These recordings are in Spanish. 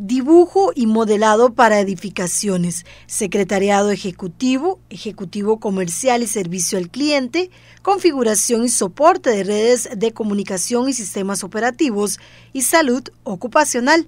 Dibujo y modelado para edificaciones, secretariado ejecutivo, ejecutivo comercial y servicio al cliente, configuración y soporte de redes de comunicación y sistemas operativos y salud ocupacional.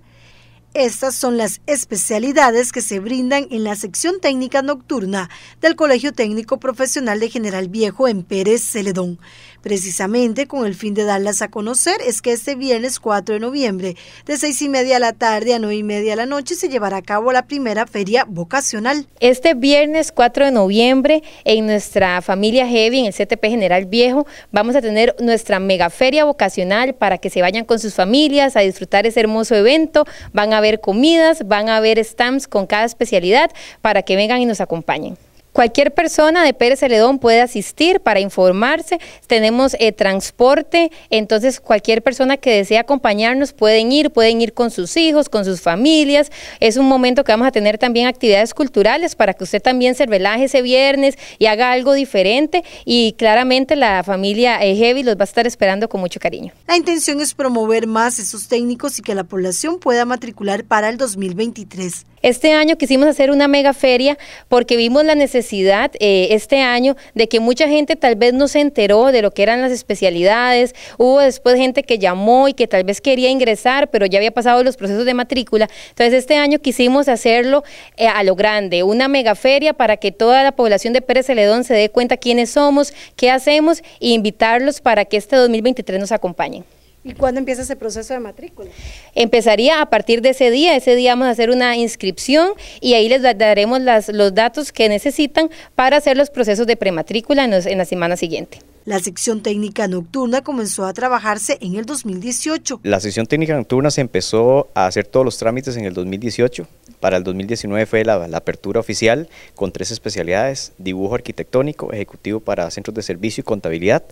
Estas son las especialidades que se brindan en la sección técnica nocturna del Colegio Técnico Profesional de General Viejo en Pérez Celedón. Precisamente con el fin de darlas a conocer es que este viernes 4 de noviembre, de 6 y media a la tarde a 9 y media a la noche, se llevará a cabo la primera feria vocacional. Este viernes 4 de noviembre, en nuestra familia Heavy, en el CTP General Viejo, vamos a tener nuestra mega feria vocacional para que se vayan con sus familias a disfrutar ese hermoso evento. Van a haber comidas, van a haber stamps con cada especialidad para que vengan y nos acompañen. Cualquier persona de Pérez Celedón puede asistir para informarse. Tenemos eh, transporte, entonces cualquier persona que desee acompañarnos pueden ir, pueden ir con sus hijos, con sus familias. Es un momento que vamos a tener también actividades culturales para que usted también se relaje ese viernes y haga algo diferente. Y claramente la familia eh, Heavy los va a estar esperando con mucho cariño. La intención es promover más esos técnicos y que la población pueda matricular para el 2023. Este año quisimos hacer una mega feria porque vimos la necesidad necesidad eh, este año de que mucha gente tal vez no se enteró de lo que eran las especialidades, hubo después gente que llamó y que tal vez quería ingresar, pero ya había pasado los procesos de matrícula. Entonces este año quisimos hacerlo eh, a lo grande, una megaferia para que toda la población de Pérez Celedón se dé cuenta quiénes somos, qué hacemos e invitarlos para que este 2023 nos acompañen. ¿Y cuándo empieza ese proceso de matrícula? Empezaría a partir de ese día, ese día vamos a hacer una inscripción y ahí les daremos las, los datos que necesitan para hacer los procesos de prematrícula en, en la semana siguiente. La sección técnica nocturna comenzó a trabajarse en el 2018. La sección técnica nocturna se empezó a hacer todos los trámites en el 2018. Para el 2019 fue la, la, apertura oficial con tres especialidades, dibujo arquitectónico, ejecutivo para centros de servicio y contabilidad.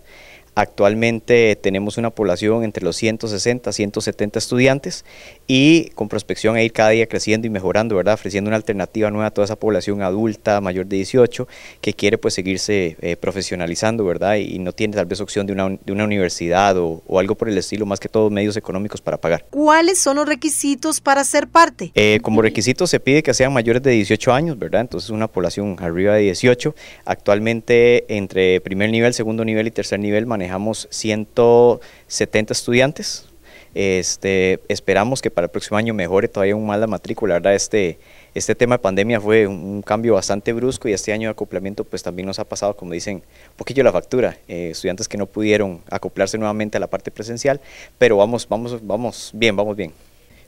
Actualmente tenemos una población entre los 160 170 estudiantes y con prospección a ir cada día creciendo y mejorando, ¿verdad? Ofreciendo una alternativa nueva a toda esa población adulta, mayor de 18, que quiere pues seguirse eh, profesionalizando, ¿verdad? Y, no tiene tal vez opción de una, universidad o, algo por el estilo, más que todos medios económicos para pagar. ¿Cuáles son los requisitos para ser parte? Eh, como requisitos se pide que sean mayores de 18 años, ¿verdad? Entonces una población arriba de 18. Actualmente entre primer nivel, segundo nivel y tercer nivel manejamos 170 estudiantes, este, esperamos que para el próximo año mejore todavía un mal la matrícula, Este, este tema de pandemia fue un, cambio bastante brusco y este año de acoplamiento pues también nos ha pasado, como dicen, un poquillo la factura. Eh, estudiantes que no pudieron acoplarse nuevamente a la parte presencial, pero vamos, vamos, vamos bien, vamos bien.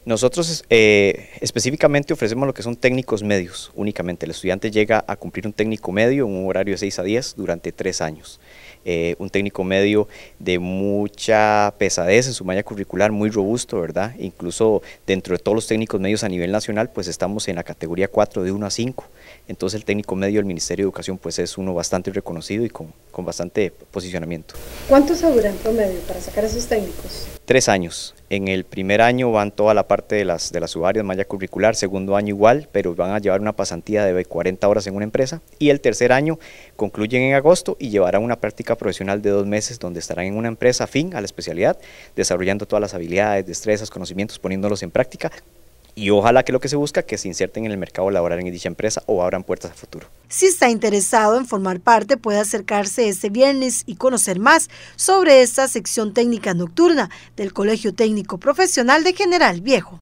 Nosotros eh, específicamente ofrecemos lo que son técnicos medios únicamente. El estudiante llega a cumplir un técnico medio en un horario de 6 a 10 durante 3 años. Eh, un técnico medio de mucha pesadez en su malla curricular, muy robusto, ¿verdad? Incluso dentro de todos los técnicos medios a nivel nacional, pues estamos en la categoría 4 de 1 a 5. Entonces el técnico medio del Ministerio de Educación pues es uno bastante reconocido y con, bastante posicionamiento. ¿Cuánto se dura en promedio para sacar esos técnicos? tres años. En el primer año van toda la parte de las, de las subáreas, malla curricular, segundo año igual, pero van a llevar una pasantía de 40 horas en una empresa y el tercer año concluyen en agosto y llevarán una práctica profesional de dos meses donde estarán en una empresa fin a la especialidad, desarrollando todas las habilidades, destrezas, conocimientos, poniéndolos en práctica y ojalá que lo que se busca que se inserten en el mercado laboral en dicha empresa o abran puertas a futuro. Si está interesado en formar parte, puede acercarse este viernes y conocer más sobre esta sección técnica nocturna del Colegio Técnico Profesional de General Viejo.